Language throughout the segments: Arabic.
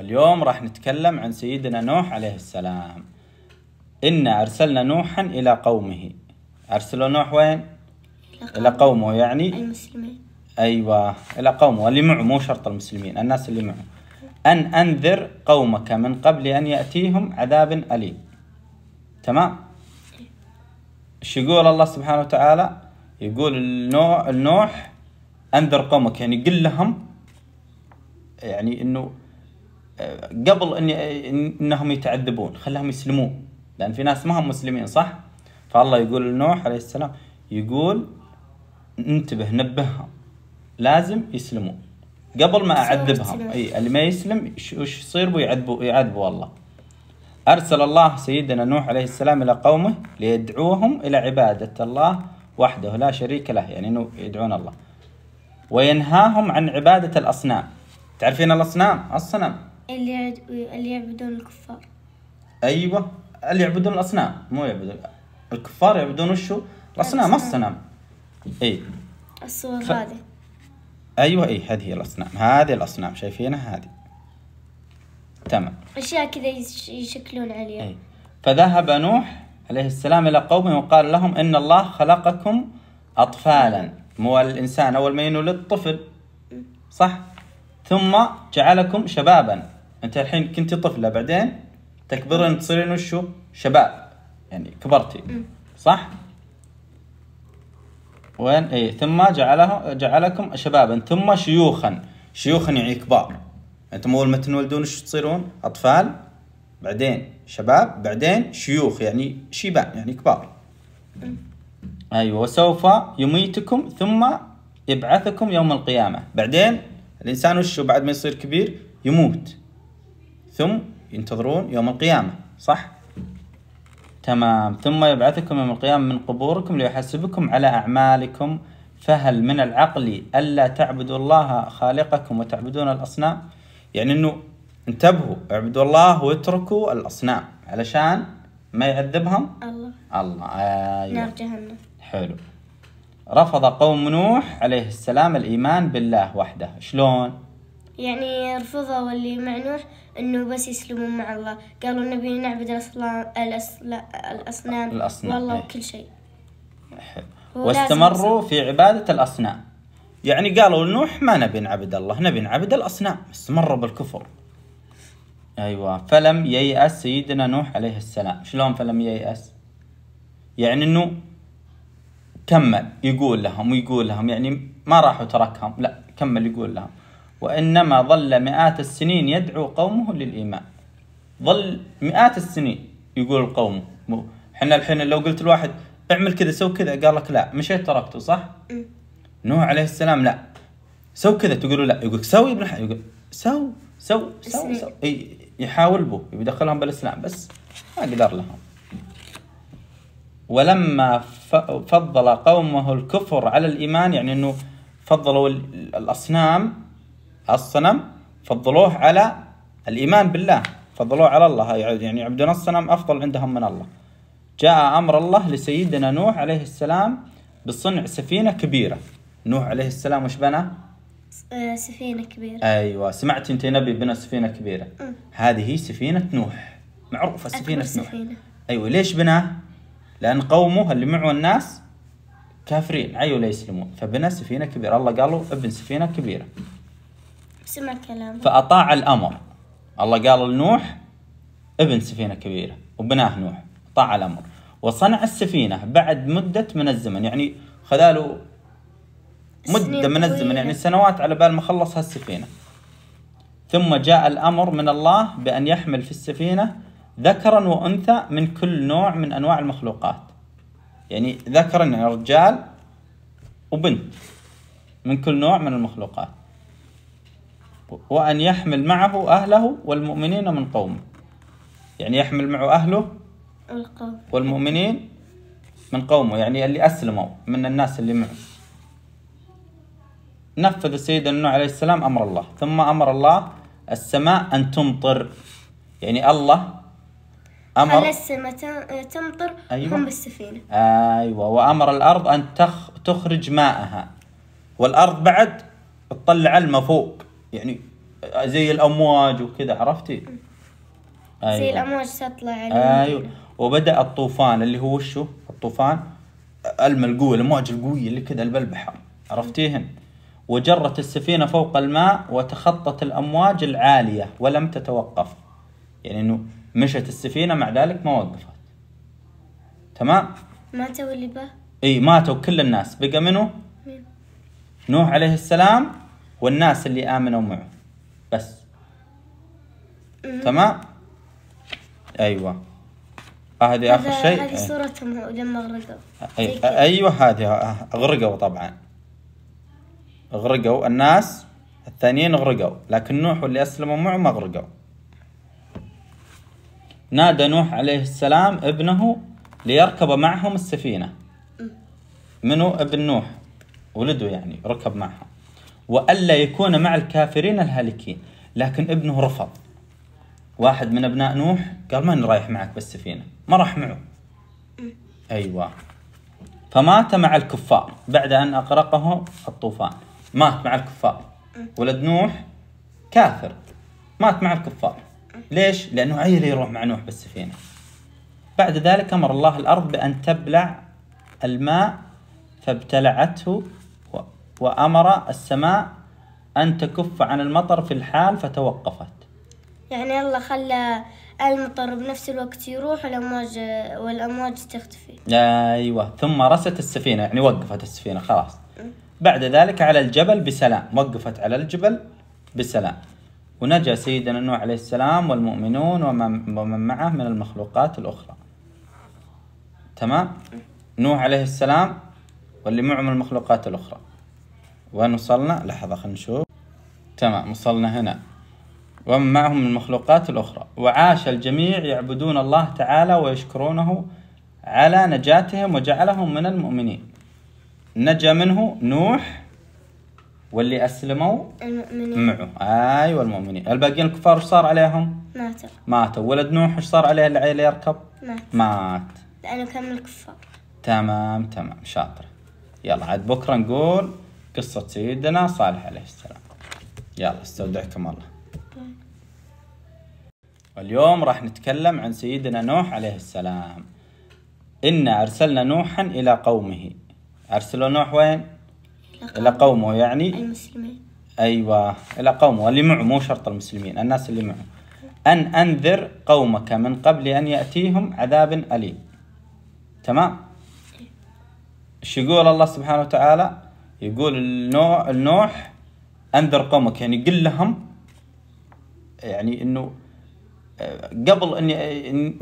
واليوم راح نتكلم عن سيدنا نوح عليه السلام إنا أرسلنا نوحا إلى قومه أرسلوا نوح وين؟ إلى قومه يعني المسلمين أيوة إلى قومه اللي معه مو شرط المسلمين الناس اللي معه أن أنذر قومك من قبل أن يأتيهم عذاب أليم تمام؟ ايش يقول الله سبحانه وتعالى؟ يقول النوح أنذر قومك يعني قل لهم يعني إنه قبل ان انهم يتعذبون خلاهم يسلمون لان في ناس ما هم مسلمين صح فالله يقول لنوح عليه السلام يقول انتبه نبههم لازم يسلمون قبل ما اعذبهم اي اللي ما يسلم وش يصير بيعذبوا يعذبوا الله ارسل الله سيدنا نوح عليه السلام الى قومه ليدعوهم الى عباده الله وحده لا شريك له يعني انه يدعون الله وينهاهم عن عباده الاصنام تعرفين الاصنام الصنم اللي يعبدون الكفار ايوه اللي يعبدون الاصنام مو يعبدون الكفار يعبدون وشو؟ الاصنام الصنم اي الصور ف... هذه ايوه اي هذه هي الاصنام هذه الاصنام شايفينها هذه تمام اشياء كذا يشكلون عليها اي فذهب نوح عليه السلام الى قومه وقال لهم ان الله خلقكم اطفالا مو الانسان اول ما ينولد طفل صح ثم جعلكم شبابا انت الحين كنت طفله بعدين تكبرين تصيرين وشو شباب يعني كبرتي صح وين اي ثم جعله جعلكم شبابا ثم شيوخا شيوخا يعني كبار انتم اول ما تنولدون شو تصيرون اطفال بعدين شباب بعدين شيوخ يعني شيبان يعني كبار ايوه وسوف يميتكم ثم يبعثكم يوم القيامه بعدين الانسان وشو بعد ما يصير كبير يموت ثم ينتظرون يوم القيامة صح؟ تمام ثم يبعثكم يوم القيامة من قبوركم ليحاسبكم على أعمالكم فهل من العقل ألا تعبدوا الله خالقكم وتعبدون الأصنام يعني أنه انتبهوا اعبدوا الله واتركوا الأصنام علشان ما يعذبهم الله الله أيوة. نار جهنم حلو رفض قوم نوح عليه السلام الإيمان بالله وحده شلون؟ يعني رفضوا اللي نوح انه بس يسلمون مع الله قالوا نبي نعبد الأصلا... الأصلا... الاصنام الاصنام والله ايه. وكل شيء واستمروا في عبادة الأصنام يعني قالوا نوح ما نبي نعبد الله نبي نعبد الأصنام استمروا بالكفر أيوة فلم ييأس سيدنا نوح عليه السلام شلون فلم ييأس يعني أنه كمل يقول لهم ويقول لهم يعني ما راح وتركهم لا كمل يقول لهم وإنما ظل مئات السنين يدعو قومه للإيمان ظل مئات السنين يقول القوم احنا الحين لو قلت الواحد اعمل كذا سو كذا قال لك لا مشيت تركته صح؟ نوح عليه السلام لا سو كذا تقول لا يقول سوي ابن يقول سو سو سو, سو. يحاول به يدخلهم بالاسلام بس ما قدر لهم ولما فضل قومه الكفر على الايمان يعني انه فضلوا الاصنام الصنم فضلوه على الإيمان بالله فضلوه على الله يعني يعبدون الصنم أفضل عندهم من الله جاء أمر الله لسيدنا نوح عليه السلام بصنع سفينة كبيرة نوح عليه السلام وش بنى؟ آه، سفينة كبيرة أيوة سمعت أنت نبي بنى سفينة كبيرة م. هذه هي سفينة نوح معروفة سفينة نوح سفينة. أيوة ليش بنى؟ لأن قومه اللي معه الناس كافرين عيوا أيوة، لا يسلمون فبنى سفينة كبيرة الله قالوا ابن سفينة كبيرة سمع كلامه فأطاع الأمر الله قال لنوح ابن سفينة كبيرة وبناه نوح طاع الأمر وصنع السفينة بعد مدة من الزمن يعني خذاله مدة من الزمن يعني سنوات على بال ما خلص هالسفينة ثم جاء الأمر من الله بأن يحمل في السفينة ذكرا وأنثى من كل نوع من أنواع المخلوقات يعني ذكرا يعني رجال وبنت من كل نوع من المخلوقات وأن يحمل معه أهله والمؤمنين من قومه يعني يحمل معه أهله والمؤمنين من قومه يعني اللي أسلموا من الناس اللي معه نفذ سيدنا النوح عليه السلام أمر الله ثم أمر الله السماء أن تمطر يعني الله أمر على السماء تمطر أيوة. هم بالسفينة أيوة وأمر الأرض أن تخ... تخرج ماءها والأرض بعد تطلع الماء فوق يعني زي الامواج وكذا عرفتي؟ أيوة. زي الامواج تطلع ايوه وبدا الطوفان اللي هو وشو؟ الطوفان الماء القوي الامواج القويه اللي كذا البلبحه عرفتيهن؟ وجرت السفينه فوق الماء وتخطت الامواج العاليه ولم تتوقف يعني انه مشت السفينه مع ذلك ما وقفت تمام؟ ماتوا اللي به؟ اي ماتوا كل الناس بقى منه؟ مين؟ نوح عليه السلام والناس اللي آمنوا معه بس تمام أيوة هذه آخر شيء هذه صورتهم لما غرقوا أي... أيوة هذه غرقوا طبعا غرقوا الناس الثانيين غرقوا لكن نوح واللي أسلموا معه ما غرقوا نادى نوح عليه السلام ابنه ليركب معهم السفينة منو ابن نوح ولده يعني ركب معهم وألا يكون مع الكافرين الهالكين لكن ابنه رفض واحد من أبناء نوح قال ماني رايح معك بالسفينة ما راح معه إيه. أيوة فمات مع الكفار بعد أن أغرقه الطوفان مات مع الكفار إيه. ولد نوح كافر مات مع الكفار إيه. ليش؟ لأنه عيل يروح مع نوح بالسفينة بعد ذلك أمر الله الأرض بأن تبلع الماء فابتلعته وأمر السماء أن تكف عن المطر في الحال فتوقفت يعني الله خلى المطر بنفس الوقت يروح والأمواج والأمواج تختفي أيوة ثم رست السفينة يعني وقفت السفينة خلاص بعد ذلك على الجبل بسلام وقفت على الجبل بسلام ونجا سيدنا نوح عليه السلام والمؤمنون ومن معه من المخلوقات الأخرى تمام نوح عليه السلام واللي معه من المخلوقات الأخرى وين وصلنا لحظة خلينا نشوف تمام وصلنا هنا ومن معهم المخلوقات الأخرى وعاش الجميع يعبدون الله تعالى ويشكرونه على نجاتهم وجعلهم من المؤمنين نجا منه نوح واللي أسلموا المؤمنين معه أيوة المؤمنين الباقيين الكفار وش صار عليهم؟ ماتوا ماتوا ولد نوح وش صار عليه اللي يركب؟ مات مات لأنه كان من الكفار تمام تمام شاطرة يلا عاد بكرة نقول قصة سيدنا صالح عليه السلام يلا استودعكم الله اليوم راح نتكلم عن سيدنا نوح عليه السلام إنا أرسلنا نوحا إلى قومه أرسلوا نوح وين؟ إلى قومه يعني المسلمين أيوة إلى قومه اللي معه مو شرط المسلمين الناس اللي معه أن أنذر قومك من قبل أن يأتيهم عذاب أليم تمام؟ ايش يقول الله سبحانه وتعالى؟ يقول النوع النوح انذر قومك يعني قل لهم يعني انه آه، قبل ان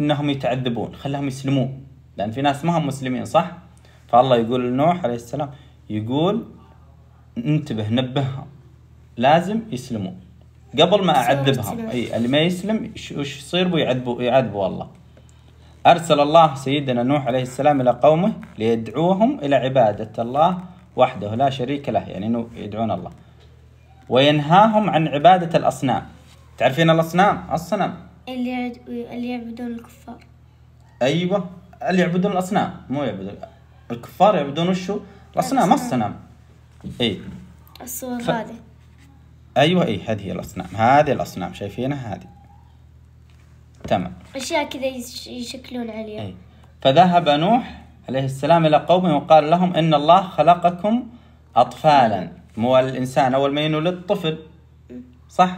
انهم يتعذبون خلهم يسلمون لان في ناس ما هم مسلمين صح فالله يقول لنوح عليه السلام يقول انتبه نبههم لازم يسلمون قبل ما اعذبهم اي اللي ما يسلم وش يصير بيعذبوا يعذبوا الله ارسل الله سيدنا نوح عليه السلام الى قومه ليدعوهم الى عباده الله وحده لا شريك له يعني انه يدعون الله وينهاهم عن عبادة الأصنام تعرفين الأصنام الصنم اللي اللي يعبدون الكفار أيوة اللي يعبدون الأصنام مو يعبدون الكفار يعبدون وشو الأصنام الصنم أي الصور ف... هذه أيوة أي هذه هي الأصنام هذه الأصنام شايفينها هذه تمام أشياء كذا يشكلون عليها أي فذهب نوح عليه السلام إلى قومه وقال لهم إن الله خلقكم أطفالا مو الإنسان أول ما ينولد طفل صح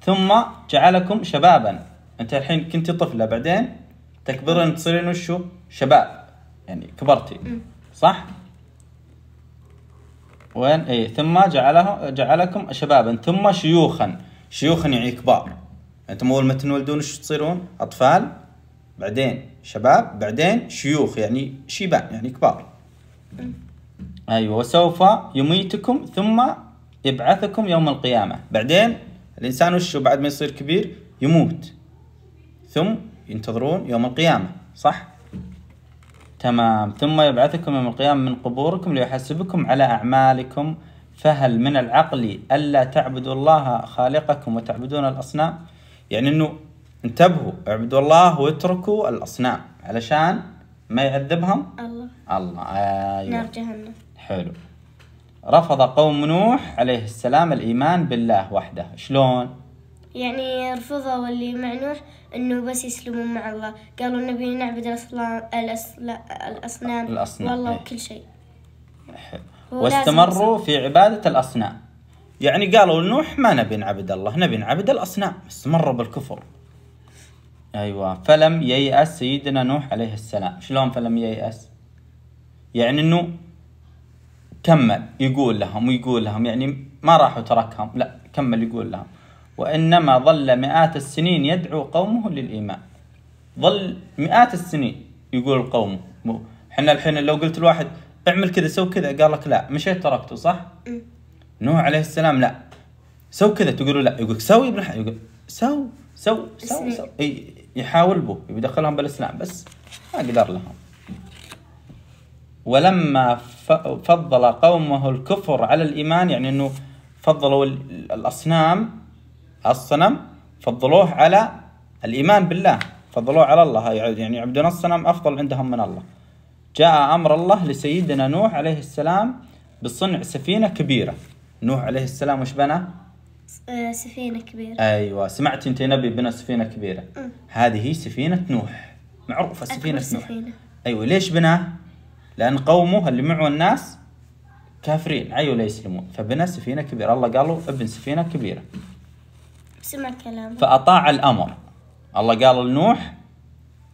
ثم جعلكم شبابا أنت الحين كنت طفلة بعدين تكبرين تصيرين وشو شباب يعني كبرتي صح وين اي ثم جعله جعلكم شبابا ثم شيوخا شيوخا يعني كبار انتم اول ما تنولدون شو تصيرون اطفال بعدين شباب بعدين شيوخ يعني شيبان يعني كبار أيوة وسوف يميتكم ثم يبعثكم يوم القيامة بعدين الإنسان وش بعد ما يصير كبير يموت ثم ينتظرون يوم القيامة صح؟ تمام ثم يبعثكم يوم القيامة من قبوركم ليحاسبكم على أعمالكم فهل من العقل ألا تعبدوا الله خالقكم وتعبدون الأصنام يعني أنه انتبهوا اعبدوا الله واتركوا الاصنام علشان ما يعذبهم الله الله ايوه نار جهنم حلو رفض قوم نوح عليه السلام الايمان بالله وحده شلون يعني رفضوا اللي مع نوح انه بس يسلمون مع الله قالوا نبي نعبد الاصنام الاصنام والله ايه. وكل شيء حلو واستمروا في عبادة الأصنام يعني قالوا لنوح ما نبي نعبد الله نبي نعبد الأصنام استمروا بالكفر أيوة فلم ييأس سيدنا نوح عليه السلام شلون فلم ييأس يعني أنه كمل يقول لهم ويقول لهم يعني ما راح وتركهم لا كمل يقول لهم وإنما ظل مئات السنين يدعو قومه للإيمان ظل مئات السنين يقول قومه احنا الحين لو قلت الواحد اعمل كذا سو كذا قال لك لا مشيت تركته صح؟ نوح عليه السلام لا سو كذا تقول له لا يقول سوي ابن يقول سو سو سو, سو, سو. يحاول به يدخلهم بالاسلام بس ما قدر لهم ولما فضل قومه الكفر على الايمان يعني انه فضلوا الاصنام الصنم فضلوه على الايمان بالله فضلوه على الله يعني يعبدون الصنم افضل عندهم من الله جاء امر الله لسيدنا نوح عليه السلام بصنع سفينه كبيره نوح عليه السلام وش بنى؟ آه، سفينة كبيرة أيوة سمعت أنت نبي بنا سفينة كبيرة م. هذه هي سفينة نوح معروفة سفينة نوح سفينة. أيوة ليش بناها؟ لأن قومه اللي معه الناس كافرين أيوة لا يسلمون فبنى سفينة كبيرة الله قالوا ابن سفينة كبيرة سمع كلامه فأطاع الأمر الله قال لنوح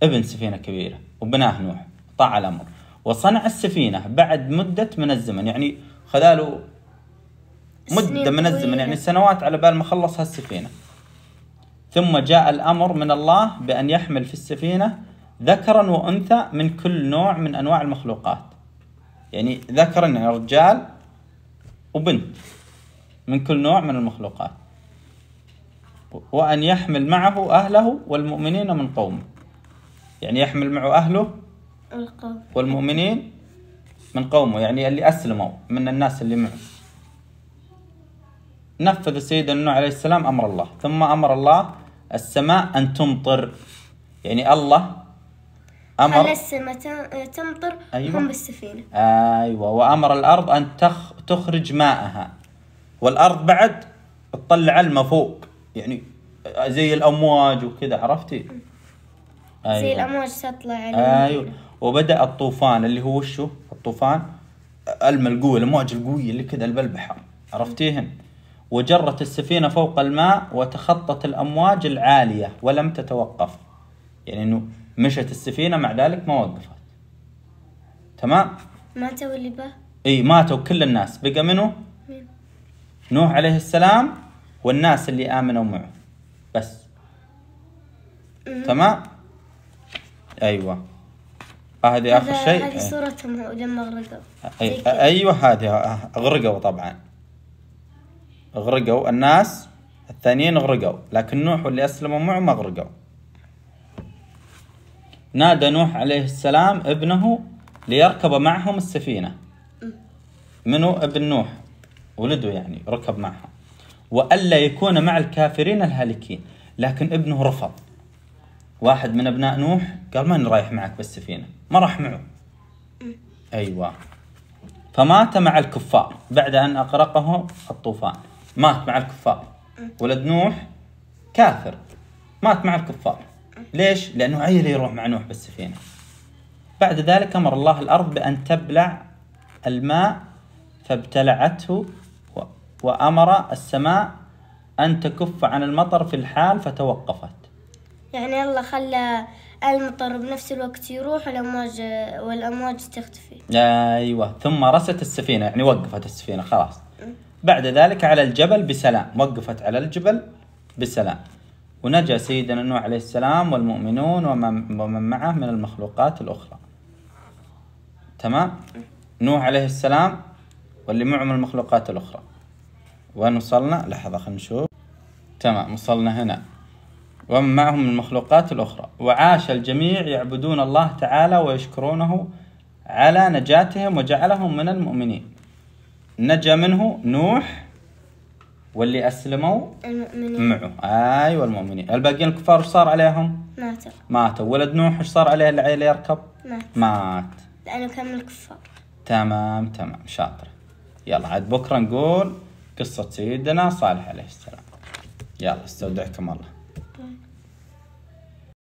ابن سفينة كبيرة وبناه نوح طاع الأمر وصنع السفينة بعد مدة من الزمن يعني خذاله مدة من الزمن يعني سنوات على بال ما خلص هالسفينة ثم جاء الأمر من الله بأن يحمل في السفينة ذكرا وأنثى من كل نوع من أنواع المخلوقات يعني ذكرا يعني رجال وبنت من كل نوع من المخلوقات وأن يحمل معه أهله والمؤمنين من قومه يعني يحمل معه أهله والمؤمنين من قومه يعني اللي أسلموا من الناس اللي معه نفذ سيدنا نوح عليه السلام أمر الله ثم أمر الله السماء أن تمطر يعني الله أمر على السماء تمطر أيوة. هم بالسفينة أيوة وأمر الأرض أن تخ... تخرج ماءها والأرض بعد تطلع الماء فوق يعني زي الأمواج وكذا عرفتي أيوة. زي الأمواج تطلع أيوة وبدأ الطوفان اللي هو وشه الطوفان الماء القوي الموج القوية اللي كذا البحر عرفتيهن وجرت السفينة فوق الماء وتخطت الأمواج العالية ولم تتوقف يعني أنه مشت السفينة مع ذلك ما وقفت تمام؟ ماتوا اللي به؟ اي ماتوا كل الناس بقى منه؟ نوح عليه السلام والناس اللي آمنوا معه بس تمام؟ أيوه هذه آخر شيء هذه صورتهم لما غرقوا أي. أيوه هذه غرقوا طبعا غرقوا الناس الثانيين غرقوا لكن نوح واللي أسلموا معه ما غرقوا نادى نوح عليه السلام ابنه ليركب معهم السفينة منو ابن نوح ولده يعني ركب معهم وألا يكون مع الكافرين الهالكين لكن ابنه رفض واحد من أبناء نوح قال ماني رايح معك بالسفينة ما راح معه أيوة فمات مع الكفار بعد أن أغرقه الطوفان مات مع الكفار ولد نوح كافر مات مع الكفار ليش؟ لأنه عيله يروح مع نوح بالسفينة بعد ذلك أمر الله الأرض بأن تبلع الماء فابتلعته وأمر السماء أن تكف عن المطر في الحال فتوقفت يعني الله خلى المطر بنفس الوقت يروح والأمواج والأمواج تختفي أيوة ثم رست السفينة يعني وقفت السفينة خلاص بعد ذلك على الجبل بسلام وقفت على الجبل بسلام ونجا سيدنا نوح عليه السلام والمؤمنون ومن معه من المخلوقات الأخرى تمام نوح عليه السلام واللي معه من المخلوقات الأخرى وين وصلنا لحظة خلينا نشوف تمام وصلنا هنا ومن معهم من المخلوقات الأخرى وعاش الجميع يعبدون الله تعالى ويشكرونه على نجاتهم وجعلهم من المؤمنين نجا منه نوح واللي اسلموا المؤمنين معه ايوه المؤمنين الباقيين الكفار ايش صار عليهم؟ ماتوا ماتوا ولد نوح ايش صار عليه اللي يركب؟ مات مات لانه كان من الكفار تمام تمام شاطر يلا عاد بكره نقول قصه سيدنا صالح عليه السلام يلا استودعكم الله